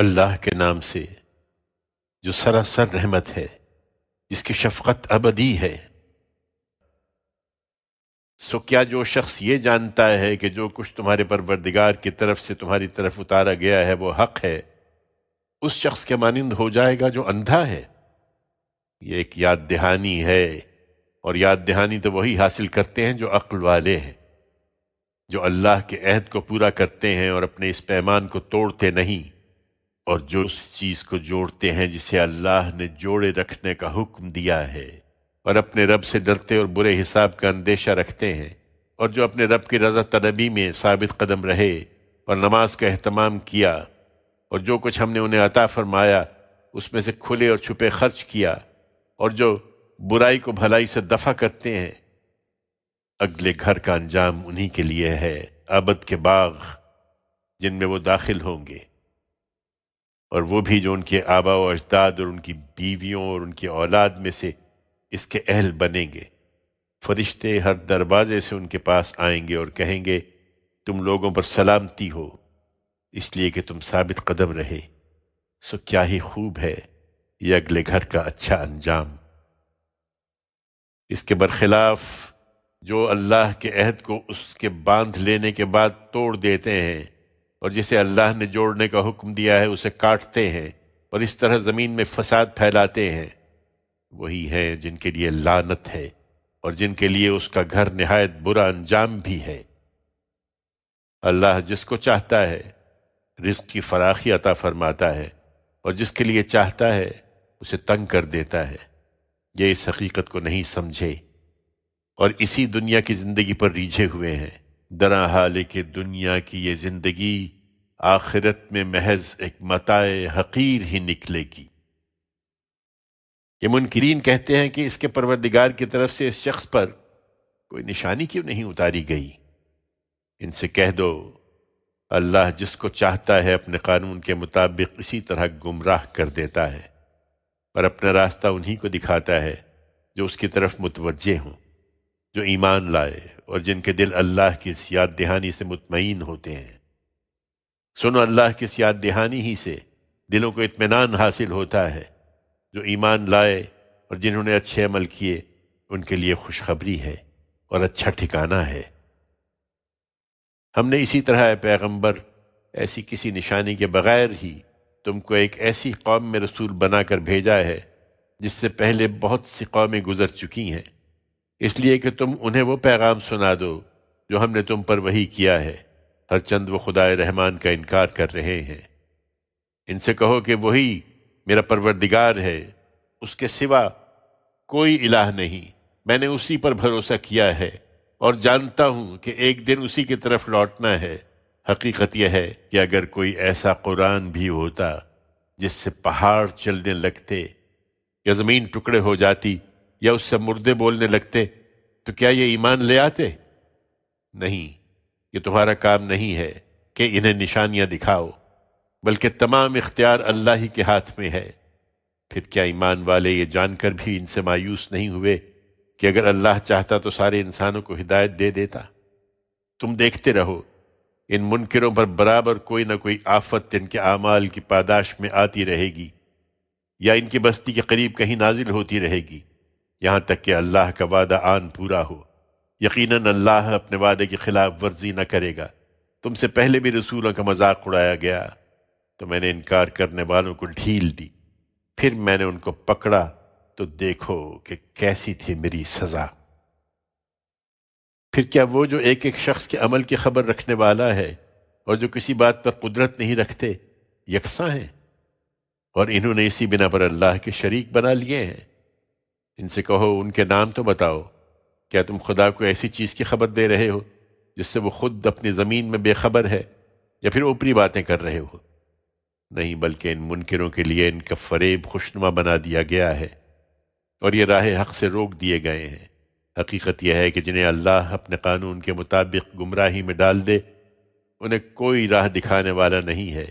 अल्लाह के नाम से जो सरासर रहमत है जिसकी शफकत अबदी है सो क्या जो शख्स ये जानता है कि जो कुछ तुम्हारे परवरदिगार की तरफ से तुम्हारी तरफ उतारा गया है वो हक है उस शख्स के मानंद हो जाएगा जो अंधा है ये एक याद दहानी है और याद दहानी तो वही हासिल करते हैं जो अक्ल वाले हैं जो अल्लाह के अहद को पूरा करते हैं और अपने इस पैमान को तोड़ते नहीं और जो उस चीज़ को जोड़ते हैं जिसे अल्लाह ने जोड़े रखने का हुक्म दिया है और अपने रब से डरते और बुरे हिसाब का अंदेशा रखते हैं और जो अपने रब की रजा तलबी में साबित कदम रहे और नमाज का अहतमाम किया और जो कुछ हमने उन्हें अता फरमाया उसमें से खुले और छुपे खर्च किया और जो बुराई को भलाई से दफ़ा करते हैं अगले घर का अंजाम उन्हीं के लिए है अबद के बाग जिनमें वो दाखिल होंगे और वो भी जो उनके आबा व अजदाद और उनकी बीवियों और उनकी औलाद में से इसके अहल बनेंगे फरिश्ते हर दरवाजे से उनके पास आएंगे और कहेंगे तुम लोगों पर सलामती हो इसलिए कि तुम साबित कदम रहे सो क्या ही खूब है ये अगले घर का अच्छा अंजाम इसके बरखिलाफ जो अल्लाह के अहद को उसके बांध लेने के बाद तोड़ देते हैं और जिसे अल्लाह ने जोड़ने का हुक्म दिया है उसे काटते हैं और इस तरह ज़मीन में फसाद फैलाते हैं वही हैं जिनके लिए लानत है और जिनके लिए उसका घर नहायत बुरा अंजाम भी है अल्लाह जिसको चाहता है रिस्क की फराखी अता फरमाता है और जिसके लिए चाहता है उसे तंग कर देता है ये इस हकीकत को नहीं समझे और इसी दुनिया की ज़िंदगी पर रीझे हुए हैं दरा हाल के दुनिया की ये जिंदगी आखिरत में महज एक मताए हकीर ही निकलेगी ये मुनकरीन कहते हैं कि इसके परवरदिगार की तरफ से इस शख्स पर कोई निशानी क्यों नहीं उतारी गई इनसे कह दो अल्लाह जिसको चाहता है अपने कानून के मुताबिक इसी तरह गुमराह कर देता है पर अपना रास्ता उन्हीं को दिखाता है जो उसकी तरफ मुतवजे हों जो ईमान लाए और जिनके दिल अल्लाह की सियात दहानी से मुतमिन होते हैं सुनो अल्लाह की सियात दहानी ही से दिलों को इतमान हासिल होता है जो ईमान लाए और जिन्होंने अच्छे अमल किए उनके लिए खुशखबरी है और अच्छा ठिकाना है हमने इसी तरह पैगंबर ऐसी किसी निशानी के बगैर ही तुमको एक ऐसी कौम में रसूल बनाकर भेजा है जिससे पहले बहुत सी कौमें गुजर चुकी हैं इसलिए कि तुम उन्हें वो पैगाम सुना दो जो हमने तुम पर वही किया है हर चंद वो खुदाए रहमान का इनकार कर रहे हैं इनसे कहो कि वही मेरा परवरदिगार है उसके सिवा कोई इलाह नहीं मैंने उसी पर भरोसा किया है और जानता हूँ कि एक दिन उसी की तरफ लौटना है हकीकत यह है कि अगर कोई ऐसा कुरान भी होता जिससे पहाड़ चलने लगते या ज़मीन टुकड़े हो जाती या उससे मुर्दे बोलने लगते तो क्या ये ईमान ले आते नहीं ये तुम्हारा काम नहीं है कि इन्हें निशानियां दिखाओ बल्कि तमाम इख्तियार अल्लाह ही के हाथ में है फिर क्या ईमान वाले ये जानकर भी इनसे मायूस नहीं हुए कि अगर अल्लाह चाहता तो सारे इंसानों को हिदायत दे देता तुम देखते रहो इन मुनकरों पर बराबर कोई ना कोई आफत इनके अमाल की पादाश में आती रहेगी या इनकी बस्ती के करीब कहीं नाजिल होती रहेगी यहां तक कि अल्लाह का वादा आन पूरा हो यकीनन अल्लाह अपने वादे की खिलाफ वर्जी न करेगा तुमसे पहले भी रसूलों का मजाक उड़ाया गया तो मैंने इनकार करने वालों को ढील दी फिर मैंने उनको पकड़ा तो देखो कि कैसी थी मेरी सज़ा फिर क्या वो जो एक एक शख्स के अमल की खबर रखने वाला है और जो किसी बात पर कुदरत नहीं रखते यकसा हैं और इन्होंने इसी बिना पर अल्लाह के शरीक बना लिए हैं इनसे कहो उनके नाम तो बताओ क्या तुम खुदा को ऐसी चीज़ की खबर दे रहे हो जिससे वो खुद अपनी ज़मीन में बेखबर है या फिर ऊपरी बातें कर रहे हो नहीं बल्कि इन मुनकरों के लिए इनका फरेब खुशनुमा बना दिया गया है और ये राह हक से रोक दिए गए हैं हकीकत यह है कि जिन्हें अल्लाह अपने कानून के मुताबिक गुमराही में डाल दे उन्हें कोई राह दिखाने वाला नहीं है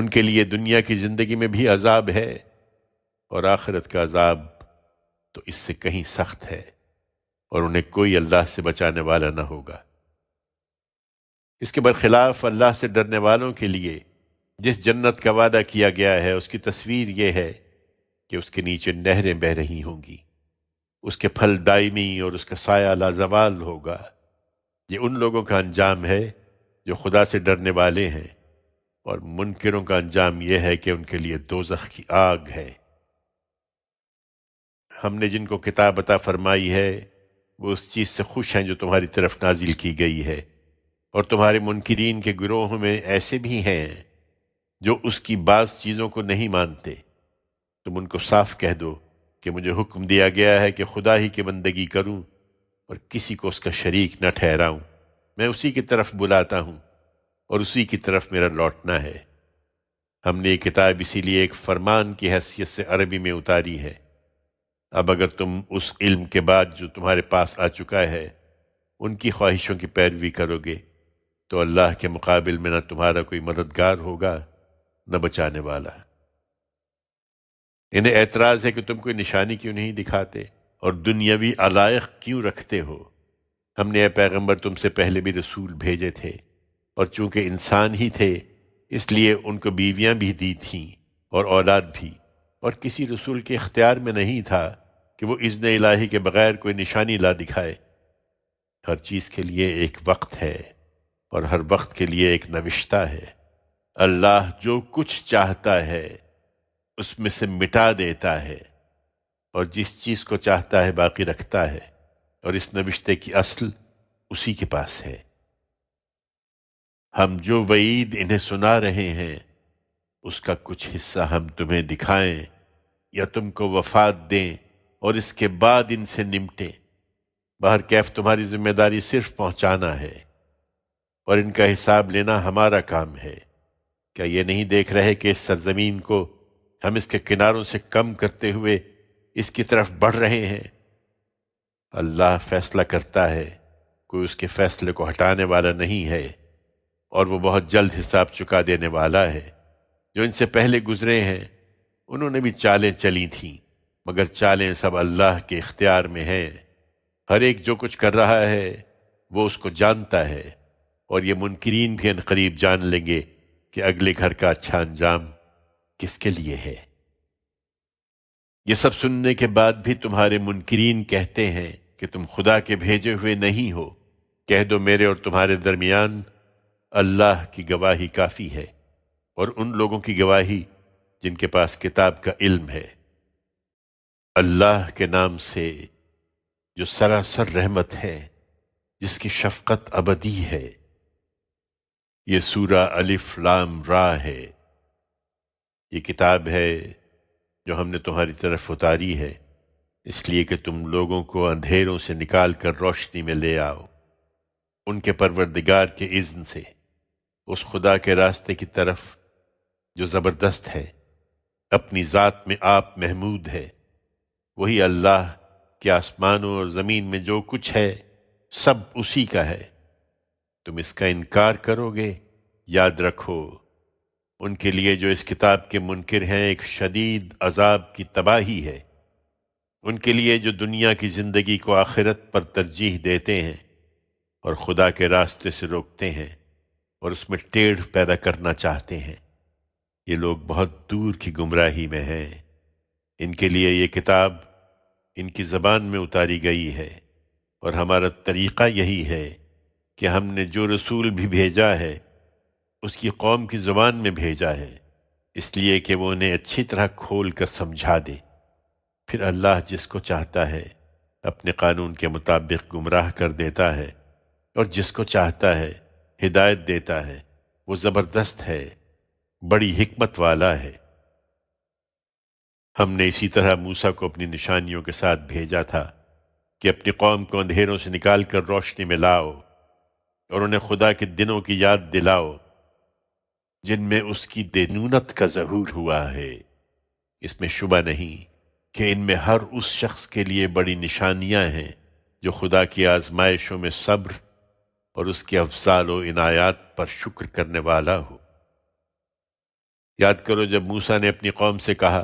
उनके लिए दुनिया की ज़िंदगी में भी अजाब है और आखिरत का अजाब तो इससे कहीं सख्त है और उन्हें कोई अल्लाह से बचाने वाला ना होगा इसके बरखिलाफ अल्लाह से डरने वालों के लिए जिस जन्नत का वादा किया गया है उसकी तस्वीर यह है कि उसके नीचे नहरें बह रही होंगी उसके फल दायमी और उसका साया लाजवाल होगा ये उन लोगों का अंजाम है जो खुदा से डरने वाले हैं और मुनकरों का अंजाम यह है कि उनके लिए दोजख की आग है हमने जिनको किताब अता फरमाई है वो उस चीज़ से खुश हैं जो तुम्हारी तरफ नाजिल की गई है और तुम्हारे मुनकरीन के गिरोह में ऐसे भी हैं जो उसकी बाज़ चीज़ों को नहीं मानते तुम उनको साफ कह दो कि मुझे हुक्म दिया गया है कि खुदा ही की बंदगी करूं और किसी को उसका शरीक न ठहराऊं मैं उसी की तरफ बुलाता हूं और उसी की तरफ मेरा लौटना है हमने ये किताब इसीलिए एक फरमान की हैसियत से अरबी में उतारी है अब अगर तुम उस इल्म के बाद जो तुम्हारे पास आ चुका है उनकी ख्वाहिशों की पैरवी करोगे तो अल्लाह के मुकाबल में न तुम्हारा कोई मददगार होगा न बचाने वाला इन्हें एतराज़ है कि तुम कोई निशानी क्यों नहीं दिखाते और दुनियावी अलायक क्यों रखते हो हमने यह पैगम्बर तुमसे पहले भी रसूल भेजे थे और चूंकि इंसान ही थे इसलिए उनको बीवियां भी दी थीं और औलाद भी और किसी रसूल के इख्तियार में नहीं था कि वो इज़्न इलाही के बग़ैर कोई निशानी ला दिखाए हर चीज़ के लिए एक वक्त है और हर वक्त के लिए एक नविश्ता है अल्लाह जो कुछ चाहता है उसमें से मिटा देता है और जिस चीज़ को चाहता है बाकी रखता है और इस नविश्ते की असल उसी के पास है हम जो वईद इन्हें सुना रहे हैं उसका कुछ हिस्सा हम तुम्हें दिखाएं या तुमको वफात दें और इसके बाद इनसे निमटें बाहर कैफ तुम्हारी जिम्मेदारी सिर्फ पहुंचाना है और इनका हिसाब लेना हमारा काम है क्या ये नहीं देख रहे कि इस सरजमीन को हम इसके किनारों से कम करते हुए इसकी तरफ बढ़ रहे हैं अल्लाह फैसला करता है कोई उसके फैसले को हटाने वाला नहीं है और वो बहुत जल्द हिसाब चुका देने वाला है जो इनसे पहले गुजरे हैं उन्होंने भी चालें चली थीं मगर चालें सब अल्लाह के इख्तियार में हैं हर एक जो कुछ कर रहा है वो उसको जानता है और ये मुनकरीन भी करीब जान लेंगे कि अगले घर का अच्छा अंजाम किसके लिए है ये सब सुनने के बाद भी तुम्हारे मुनकरीन कहते हैं कि तुम खुदा के भेजे हुए नहीं हो कह दो मेरे और तुम्हारे दरमियान अल्लाह की गवाही काफ़ी है और उन लोगों की गवाही जिनके पास किताब का इल्म है अल्लाह के नाम से जो सरासर रहमत है जिसकी शफकत अबदी है ये सूरा अलिफ लाम रा है ये किताब है जो हमने तुम्हारी तरफ उतारी है इसलिए कि तुम लोगों को अंधेरों से निकाल कर रोशनी में ले आओ उनके परवरदिगार के इज़्न से उस खुदा के रास्ते की तरफ जो ज़बरदस्त है अपनी ज़ात में आप महमूद है वही अल्लाह के आसमानों और ज़मीन में जो कुछ है सब उसी का है तुम इसका इनकार करोगे याद रखो उनके लिए जो इस किताब के मुनकर हैं एक शदीद अजाब की तबाही है उनके लिए जो दुनिया की ज़िंदगी को आखिरत पर तरजीह देते हैं और खुदा के रास्ते से रोकते हैं और उसमें टेढ़ पैदा करना चाहते हैं ये लोग बहुत दूर की गुमराही में हैं इनके लिए ये किताब इनकी ज़बान में उतारी गई है और हमारा तरीक़ा यही है कि हमने जो रसूल भी भेजा है उसकी कौम की ज़ुबान में भेजा है इसलिए कि वो उन्हें अच्छी तरह खोल कर समझा दे फिर अल्लाह जिसको चाहता है अपने कानून के मुताबिक गुमराह कर देता है और जिसको चाहता है हिदायत देता है वो ज़बरदस्त है बड़ी हिकमत वाला है हमने इसी तरह मूसा को अपनी निशानियों के साथ भेजा था कि अपनी कौम को अंधेरों से निकाल कर रोशनी में लाओ और उन्हें खुदा के दिनों की याद दिलाओ जिनमें उसकी देनूनत का जहूर हुआ है इसमें शुबा नहीं कि इनमें हर उस शख्स के लिए बड़ी निशानियां हैं जो खुदा की आजमाइशों में सब्र और उसके अफजाल व इनायात पर शुक्र करने वाला हो याद करो जब मूसा ने अपनी कौम से कहा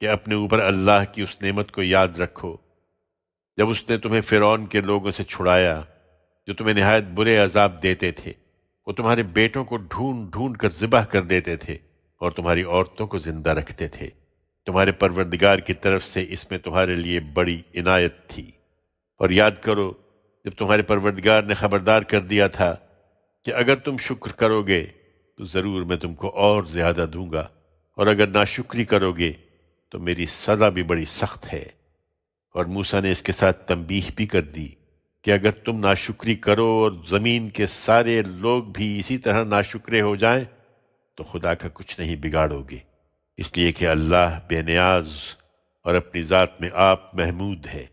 कि अपने ऊपर अल्लाह की उस नेमत को याद रखो जब उसने तुम्हें फ़िरौन के लोगों से छुड़ाया जो तुम्हें नहायत बुरे अजाब देते थे वो तुम्हारे बेटों को ढूंढ ढूंढ कर ज़िबह कर देते थे और तुम्हारी औरतों को ज़िंदा रखते थे तुम्हारे परवरदिगार की तरफ से इसमें तुम्हारे लिए बड़ी इनायत थी और याद करो जब तुम्हारे परवरदिगार ने खबरदार कर दिया था कि अगर तुम शुक्र करोगे तो ज़रूर मैं तुमको और ज़्यादा दूंगा और अगर नाशुक्री करोगे तो मेरी सज़ा भी बड़ी सख्त है और मूसा ने इसके साथ तंबीह भी कर दी कि अगर तुम नाशुक्री करो और ज़मीन के सारे लोग भी इसी तरह नाशुक्रे हो जाएं तो खुदा का कुछ नहीं बिगाड़ोगे इसलिए कि अल्लाह बेनियाज और अपनी ज़ात में आप महमूद है